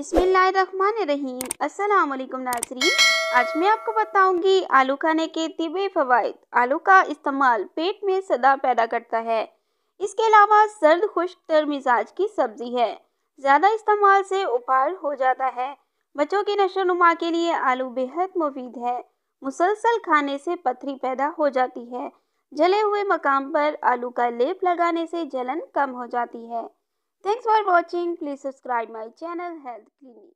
अस्सलाम वालेकुम नाजरीन आज मैं आपको बताऊंगी आलू खाने के तिबे फ़वाद आलू का इस्तेमाल पेट में सदा पैदा करता है इसके अलावा सर्द खुश्क तर मिजाज की सब्ज़ी है ज़्यादा इस्तेमाल से उपार हो जाता है बच्चों की नशो नुमा के लिए आलू बेहद मुफीद है मुसलसल खाने से पथरी पैदा हो जाती है जले हुए मकाम पर आलू का लेप लगाने से जलन कम हो जाती है Thanks for watching. Please subscribe my channel Health Clinic.